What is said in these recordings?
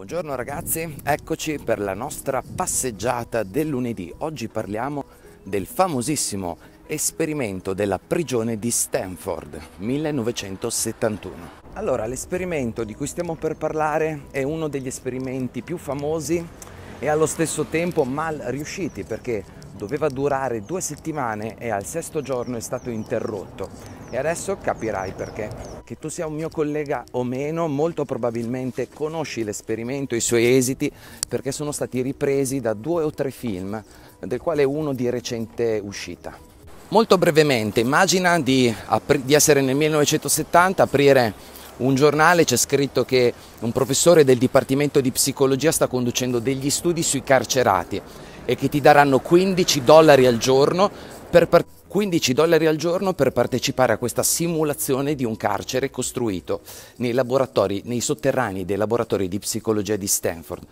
Buongiorno ragazzi, eccoci per la nostra passeggiata del lunedì. Oggi parliamo del famosissimo esperimento della prigione di Stanford 1971. Allora, l'esperimento di cui stiamo per parlare è uno degli esperimenti più famosi e allo stesso tempo mal riusciti perché doveva durare due settimane e al sesto giorno è stato interrotto. E adesso capirai perché. Che tu sia un mio collega o meno, molto probabilmente conosci l'esperimento, i suoi esiti, perché sono stati ripresi da due o tre film, del quale uno di recente uscita. Molto brevemente, immagina di, di essere nel 1970, aprire un giornale c'è scritto che un professore del Dipartimento di Psicologia sta conducendo degli studi sui carcerati e che ti daranno 15 dollari al giorno per partecipare 15 dollari al giorno per partecipare a questa simulazione di un carcere costruito nei, nei sotterranei dei laboratori di psicologia di Stanford.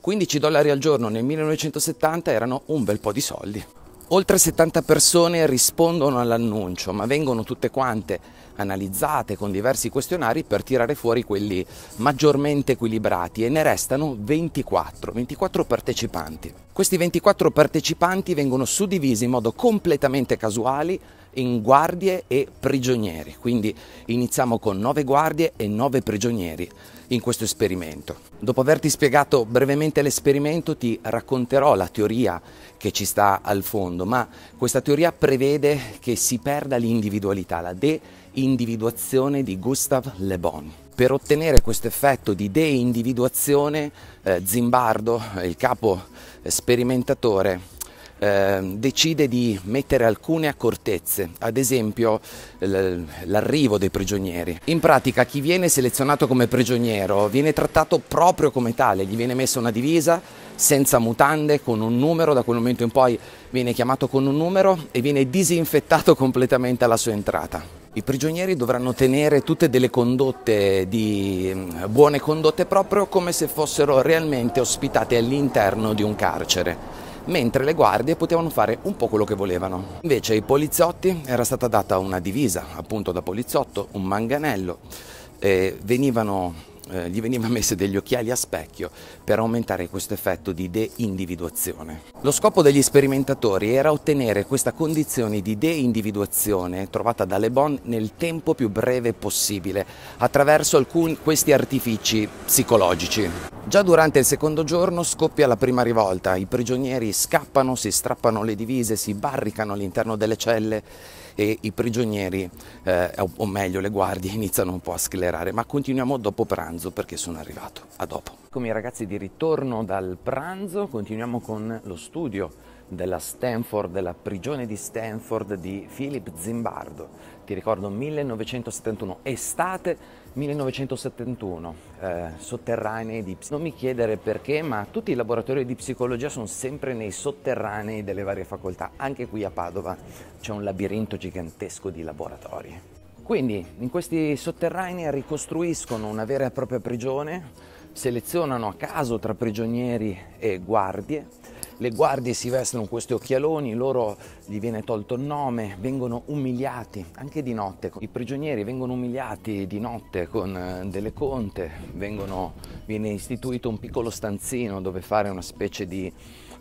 15 dollari al giorno nel 1970 erano un bel po' di soldi. Oltre 70 persone rispondono all'annuncio, ma vengono tutte quante analizzate con diversi questionari per tirare fuori quelli maggiormente equilibrati e ne restano 24, 24 partecipanti. Questi 24 partecipanti vengono suddivisi in modo completamente casuali in guardie e prigionieri, quindi iniziamo con nove guardie e nove prigionieri in questo esperimento. Dopo averti spiegato brevemente l'esperimento ti racconterò la teoria che ci sta al fondo, ma questa teoria prevede che si perda l'individualità, la deindividuazione di Gustave Le Bon. Per ottenere questo effetto di deindividuazione, eh, Zimbardo, il capo sperimentatore, Ehm, decide di mettere alcune accortezze, ad esempio l'arrivo dei prigionieri. In pratica chi viene selezionato come prigioniero viene trattato proprio come tale, gli viene messa una divisa senza mutande, con un numero, da quel momento in poi viene chiamato con un numero e viene disinfettato completamente alla sua entrata. I prigionieri dovranno tenere tutte delle condotte di ehm, buone condotte proprio come se fossero realmente ospitati all'interno di un carcere mentre le guardie potevano fare un po' quello che volevano. Invece ai poliziotti era stata data una divisa, appunto da poliziotto, un manganello, venivano, eh, gli venivano messi degli occhiali a specchio per aumentare questo effetto di deindividuazione. Lo scopo degli sperimentatori era ottenere questa condizione di deindividuazione trovata da Le Bon nel tempo più breve possibile attraverso alcuni questi artifici psicologici. Già durante il secondo giorno scoppia la prima rivolta, i prigionieri scappano, si strappano le divise, si barricano all'interno delle celle e i prigionieri, eh, o meglio le guardie, iniziano un po' a sclerare, ma continuiamo dopo pranzo perché sono arrivato. A dopo. Come i ragazzi di ritorno dal pranzo continuiamo con lo studio della Stanford, della prigione di Stanford di Philip Zimbardo, ti ricordo 1971, estate 1971, eh, sotterranei di... psicologia. Non mi chiedere perché, ma tutti i laboratori di psicologia sono sempre nei sotterranei delle varie facoltà, anche qui a Padova c'è un labirinto gigantesco di laboratori. Quindi in questi sotterranei ricostruiscono una vera e propria prigione, selezionano a caso tra prigionieri e guardie, le guardie si vestono con questi occhialoni, loro gli viene tolto il nome, vengono umiliati anche di notte. I prigionieri vengono umiliati di notte con eh, delle conte, vengono, viene istituito un piccolo stanzino dove fare una specie di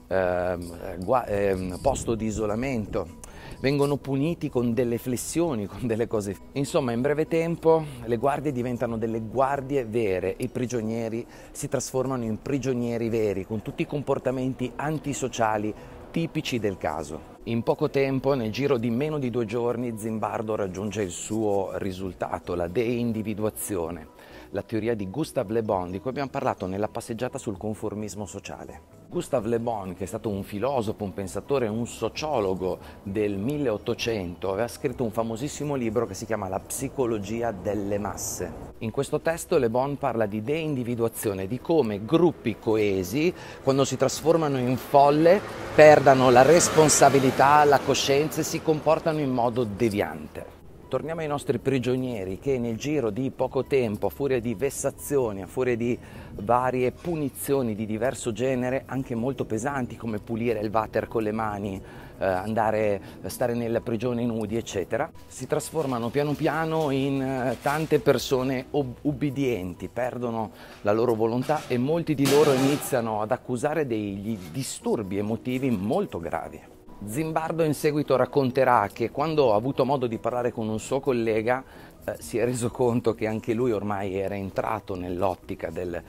eh, posto di isolamento, vengono puniti con delle flessioni, con delle cose. Insomma, in breve tempo le guardie diventano delle guardie vere, i prigionieri si trasformano in prigionieri veri, con tutti i comportamenti antisociali tipici del caso. In poco tempo, nel giro di meno di due giorni, Zimbardo raggiunge il suo risultato, la deindividuazione la teoria di Gustave Le Bon, di cui abbiamo parlato nella passeggiata sul conformismo sociale. Gustave Le Bon, che è stato un filosofo, un pensatore, un sociologo del 1800, aveva scritto un famosissimo libro che si chiama La psicologia delle masse. In questo testo Le Bon parla di deindividuazione, di come gruppi coesi, quando si trasformano in folle, perdano la responsabilità, la coscienza e si comportano in modo deviante torniamo ai nostri prigionieri che nel giro di poco tempo, a furia di vessazioni, a furia di varie punizioni di diverso genere, anche molto pesanti come pulire il water con le mani, eh, andare, stare nella prigione nudi, eccetera, si trasformano piano piano in eh, tante persone ob- ubbidienti, perdono la loro volontà e molti di loro iniziano ad accusare degli disturbi emotivi molto gravi. Zimbardo in seguito racconterà che quando ha avuto modo di parlare con un suo collega eh, si è reso conto che anche lui ormai era entrato nell'ottica del,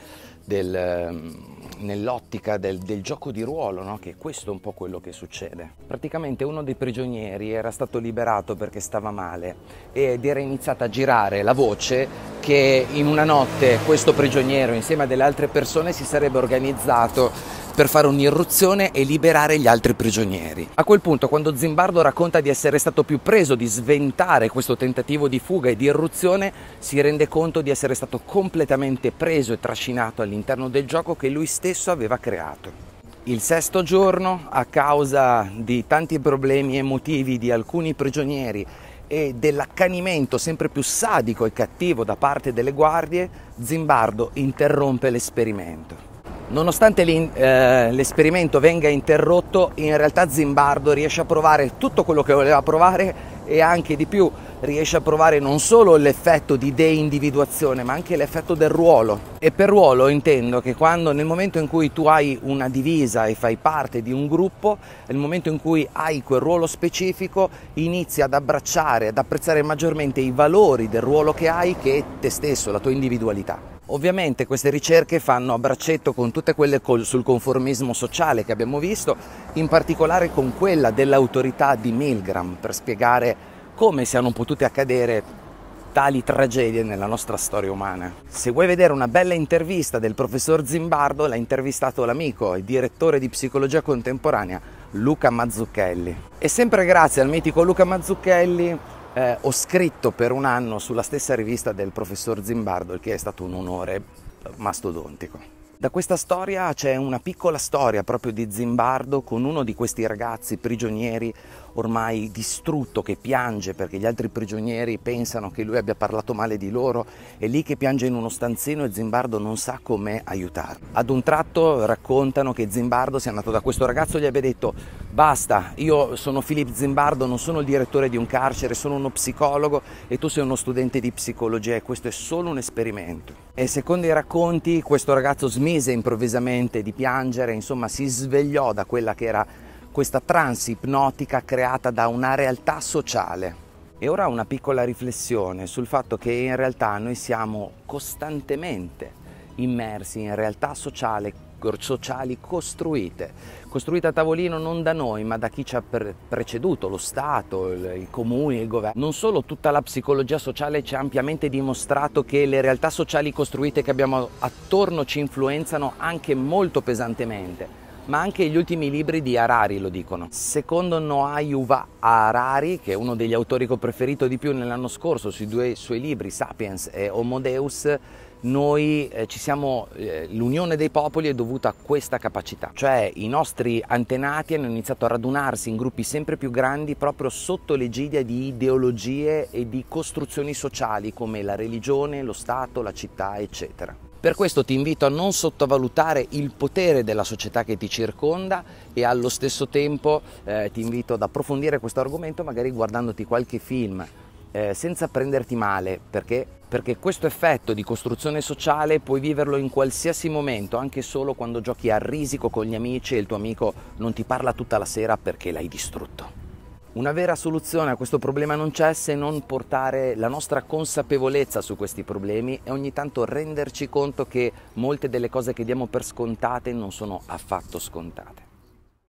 del, ehm, nell'ottica del, del gioco di ruolo, no? che questo è un po' quello che succede. Praticamente uno dei prigionieri era stato liberato perché stava male ed era iniziata a girare la voce che in una notte questo prigioniero insieme a delle altre persone si sarebbe organizzato per fare un'irruzione e liberare gli altri prigionieri. A quel punto, quando Zimbardo racconta di essere stato più preso di sventare questo tentativo di fuga e di irruzione, si rende conto di essere stato completamente preso e trascinato all'interno del gioco che lui stesso aveva creato. Il sesto giorno, a causa di tanti problemi emotivi di alcuni prigionieri e dell'accanimento sempre più sadico e cattivo da parte delle guardie, Zimbardo interrompe l'esperimento. Nonostante eh, l'esperimento venga interrotto, in realtà Zimbardo riesce a provare tutto quello che voleva provare e anche di più riesce a provare non solo l'effetto di deindividuazione ma anche l'effetto del ruolo e per ruolo intendo che quando nel momento in cui tu hai una divisa e fai parte di un gruppo nel momento in cui hai quel ruolo specifico inizi ad abbracciare ad apprezzare maggiormente i valori del ruolo che hai che è te stesso la tua individualità Ovviamente queste ricerche fanno a braccetto con tutte quelle col, sul conformismo sociale che abbiamo visto, in particolare con quella dell'autorità di Milgram per spiegare come siano potute accadere tali tragedie nella nostra storia umana. Se vuoi vedere una bella intervista del professor Zimbardo, l'ha intervistato l'amico e direttore di psicologia contemporanea Luca Mazzucchelli. E sempre grazie al mitico Luca Mazzucchelli eh, ho scritto per un anno sulla stessa rivista del professor Zimbardo, il che è stato un onore mastodontico. Da questa storia c'è una piccola storia proprio di Zimbardo con uno di questi ragazzi prigionieri ormai distrutto che piange perché gli altri prigionieri pensano che lui abbia parlato male di loro, è lì che piange in uno stanzino e Zimbardo non sa come aiutarlo. Ad un tratto raccontano che Zimbardo sia andato da questo ragazzo e gli abbia detto basta, io sono Filippo Zimbardo, non sono il direttore di un carcere, sono uno psicologo e tu sei uno studente di psicologia e questo è solo un esperimento. E secondo i racconti questo ragazzo smise improvvisamente di piangere, insomma si svegliò da quella che era questa trance ipnotica creata da una realtà sociale. E ora una piccola riflessione sul fatto che in realtà noi siamo costantemente immersi in realtà sociale sociali costruite, costruite a tavolino non da noi ma da chi ci ha preceduto, lo Stato, i comuni, il governo. Non solo tutta la psicologia sociale ci ha ampiamente dimostrato che le realtà sociali costruite che abbiamo attorno ci influenzano anche molto pesantemente, ma anche gli ultimi libri di Harari lo dicono. Secondo Noah Yuva Harari, che è uno degli autori che ho preferito di più nell'anno scorso sui due suoi libri, Sapiens e Homo Deus, noi eh, ci siamo, eh, l'unione dei popoli è dovuta a questa capacità, cioè i nostri antenati hanno iniziato a radunarsi in gruppi sempre più grandi proprio sotto l'egidia di ideologie e di costruzioni sociali come la religione, lo Stato, la città, eccetera. Per questo ti invito a non sottovalutare il potere della società che ti circonda e allo stesso tempo eh, ti invito ad approfondire questo argomento magari guardandoti qualche film eh, senza prenderti male, perché? perché questo effetto di costruzione sociale puoi viverlo in qualsiasi momento, anche solo quando giochi a risico con gli amici e il tuo amico non ti parla tutta la sera perché l'hai distrutto. Una vera soluzione a questo problema non c'è se non portare la nostra consapevolezza su questi problemi e ogni tanto renderci conto che molte delle cose che diamo per scontate non sono affatto scontate.